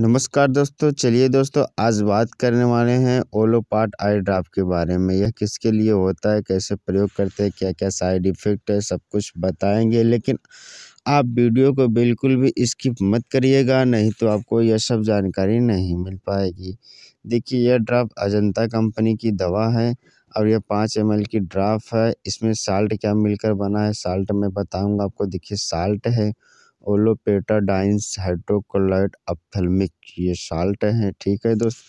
नमस्कार दोस्तों चलिए दोस्तों आज बात करने वाले हैं ओलो पार्ट आई ड्राफ के बारे में यह किसके लिए होता है कैसे प्रयोग करते हैं क्या क्या साइड इफ़ेक्ट है सब कुछ बताएंगे लेकिन आप वीडियो को बिल्कुल भी स्किप मत करिएगा नहीं तो आपको यह सब जानकारी नहीं मिल पाएगी देखिए यह ड्राफ अजंता कंपनी की दवा है और यह पाँच एम की ड्राफ है इसमें साल्ट क्या मिलकर बना है साल्ट मैं बताऊँगा आपको देखिए साल्ट है ओलोपेटाडाइंस हाइड्रोकोलाइट अपथलमिक ये साल्ट हैं ठीक है दोस्त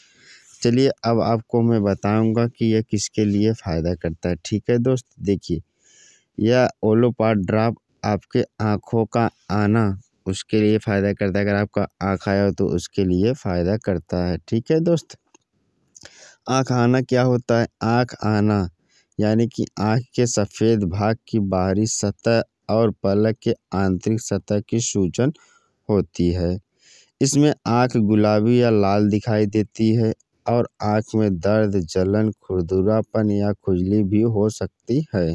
चलिए अब आपको मैं बताऊंगा कि यह किसके लिए फ़ायदा करता है ठीक है दोस्त देखिए यह ओलोपाट ड्राप आपके आँखों का आना उसके लिए फ़ायदा करता है अगर आपका आँख आया हो तो उसके लिए फ़ायदा करता है ठीक है दोस्त आँख आना क्या होता है आँख आना यानी कि आँख के सफ़ेद भाग की बाहरी सतह और पलक के आंतरिक सतह की सूजन होती है इसमें आँख गुलाबी या लाल दिखाई देती है और आँख में दर्द जलन खुरदुरापन या खुजली भी हो सकती है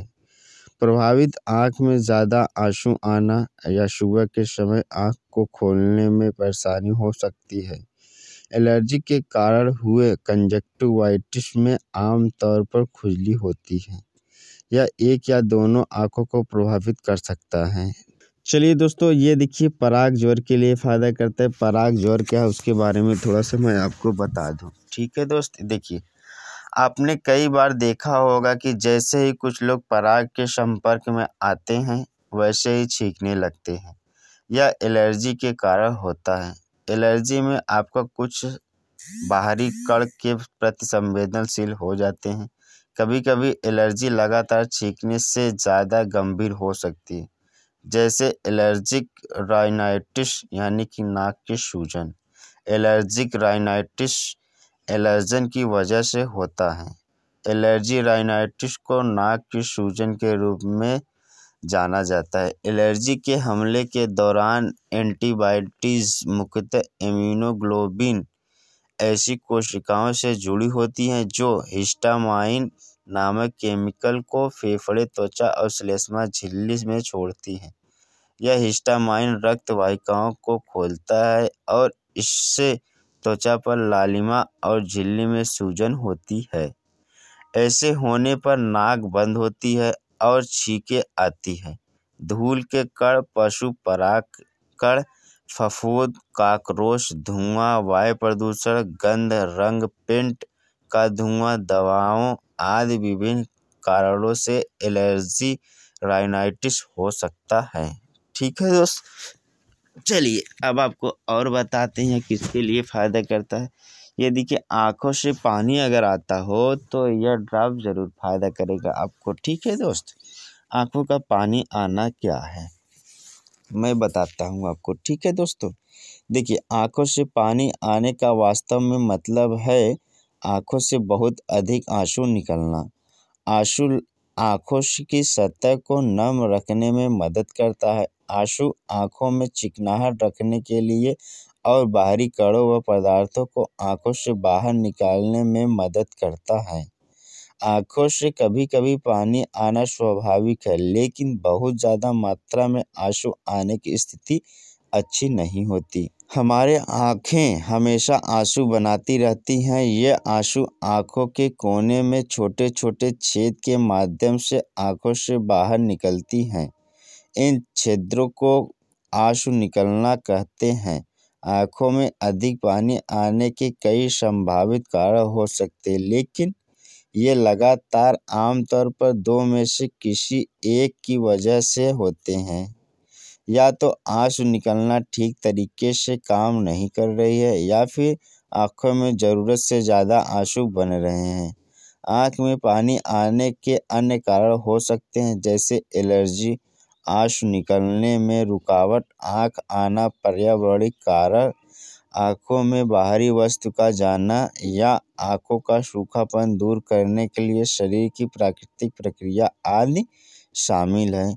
प्रभावित आँख में ज़्यादा आंसू आना या सुबह के समय आँख को खोलने में परेशानी हो सकती है एलर्जी के कारण हुए कंजक्टिवाइटिस में आमतौर पर खुजली होती है या एक या दोनों आँखों को प्रभावित कर सकता है चलिए दोस्तों ये देखिए पराग ज्वर के लिए फ़ायदा करता है पराग ज्वर क्या है उसके बारे में थोड़ा सा मैं आपको बता दूँ ठीक है दोस्त देखिए आपने कई बार देखा होगा कि जैसे ही कुछ लोग पराग के संपर्क में आते हैं वैसे ही छींकने लगते हैं यह एलर्जी के कारण होता है एलर्जी में आपका कुछ बाहरी कण के प्रति संवेदनशील हो जाते हैं कभी कभी एलर्जी लगातार छींकने से ज़्यादा गंभीर हो सकती है जैसे एलर्जिक राइनाइटिस यानी कि नाक की सूजन एलर्जिक राइनाइटिस एलर्जन की वजह से होता है एलर्जी राइनाइटिस को नाक की सूजन के रूप में जाना जाता है एलर्जी के हमले के दौरान एंटीबायोटिक्स मुख्यतः इम्यूनोग्लोबिन ऐसी कोशिकाओं से जुड़ी होती हैं जो हिस्टामाइन नामक केमिकल को फेफड़े त्वचा और श्लेष्मा झिल्ली में छोड़ती हैं यह हिस्टामाइन रक्त वाहिकाओं को खोलता है और इससे त्वचा पर लालिमा और झिल्ली में सूजन होती है ऐसे होने पर नाक बंद होती है और छींके आती हैं धूल के कण पशु पराग कण फफूद काकरोच धुआं वायु प्रदूषण गंध रंग पेंट का धुआं दवाओं आदि विभिन्न कारणों से एलर्जी राइनाइटिस हो सकता है ठीक है दोस्त चलिए अब आपको और बताते हैं किसके लिए फ़ायदा करता है यदि कि आँखों से पानी अगर आता हो तो यह ड्रॉप ज़रूर फ़ायदा करेगा आपको ठीक है दोस्त आँखों का पानी आना क्या है मैं बताता हूँ आपको ठीक है दोस्तों देखिए आँखों से पानी आने का वास्तव में मतलब है आँखों से बहुत अधिक आंसू निकलना आंसू आँखों की सतह को नम रखने में मदद करता है आंसू आँखों में चिकनाहट रखने के लिए और बाहरी कड़ों व पदार्थों को आँखों से बाहर निकालने में मदद करता है आँखों से कभी कभी पानी आना स्वाभाविक है लेकिन बहुत ज़्यादा मात्रा में आँसू आने की स्थिति अच्छी नहीं होती हमारे आँखें हमेशा आँसू बनाती रहती हैं ये आँसू आँखों के कोने में छोटे छोटे छेद के माध्यम से आँखों से बाहर निकलती हैं इन छिद्रों को आंसू निकलना कहते हैं आँखों में अधिक पानी आने के कई संभावित कारण हो सकते लेकिन ये लगातार आमतौर पर दो में से किसी एक की वजह से होते हैं या तो आँसू निकलना ठीक तरीके से काम नहीं कर रही है या फिर आँखों में ज़रूरत से ज़्यादा आंसू बन रहे हैं आँख में पानी आने के अन्य कारण हो सकते हैं जैसे एलर्जी आँसू निकलने में रुकावट आँख आना पर्यावरणिक कारण आँखों में बाहरी वस्तु का जाना या आँखों का सूखापन दूर करने के लिए शरीर की प्राकृतिक प्रक्रिया आदि शामिल है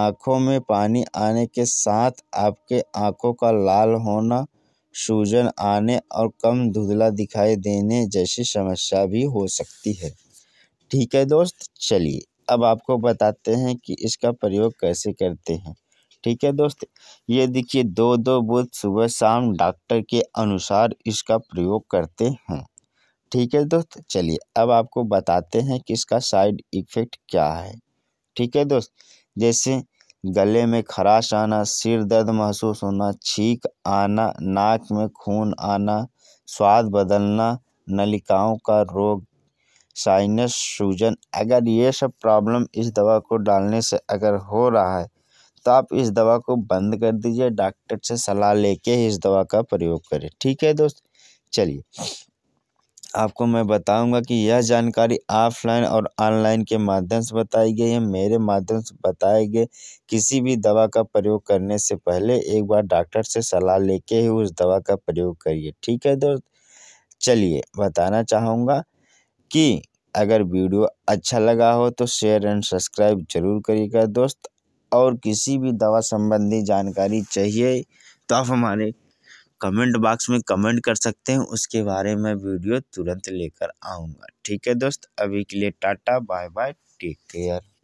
आँखों में पानी आने के साथ आपके आँखों का लाल होना सूजन आने और कम धुंधला दिखाई देने जैसी समस्या भी हो सकती है ठीक है दोस्त चलिए अब आपको बताते हैं कि इसका प्रयोग कैसे करते हैं ठीक है दोस्त ये देखिए दो दो बुध सुबह शाम डॉक्टर के अनुसार इसका प्रयोग करते हैं ठीक है दोस्त चलिए अब आपको बताते हैं कि इसका साइड इफ़ेक्ट क्या है ठीक है दोस्त जैसे गले में खराश आना सिर दर्द महसूस होना छींक आना नाक में खून आना स्वाद बदलना नलिकाओं का रोग साइनस सूजन अगर ये सब प्रॉब्लम इस दवा को डालने से अगर हो रहा है तो आप इस दवा को बंद कर दीजिए डॉक्टर से सलाह लेके ही इस दवा का प्रयोग करें ठीक है दोस्त चलिए आपको मैं बताऊंगा कि यह जानकारी ऑफलाइन और ऑनलाइन के माध्यम से बताई गई है मेरे माध्यम से बताए गए किसी भी दवा का प्रयोग करने से पहले एक बार डॉक्टर से सलाह लेके ही उस दवा का प्रयोग करिए ठीक है दोस्त चलिए बताना चाहूँगा कि अगर वीडियो अच्छा लगा हो तो शेयर एंड सब्सक्राइब जरूर करिएगा दोस्त और किसी भी दवा संबंधी जानकारी चाहिए तो आप हमारे कमेंट बॉक्स में कमेंट कर सकते हैं उसके बारे में वीडियो तुरंत लेकर आऊँगा ठीक है दोस्त अभी के लिए tata bye bye take care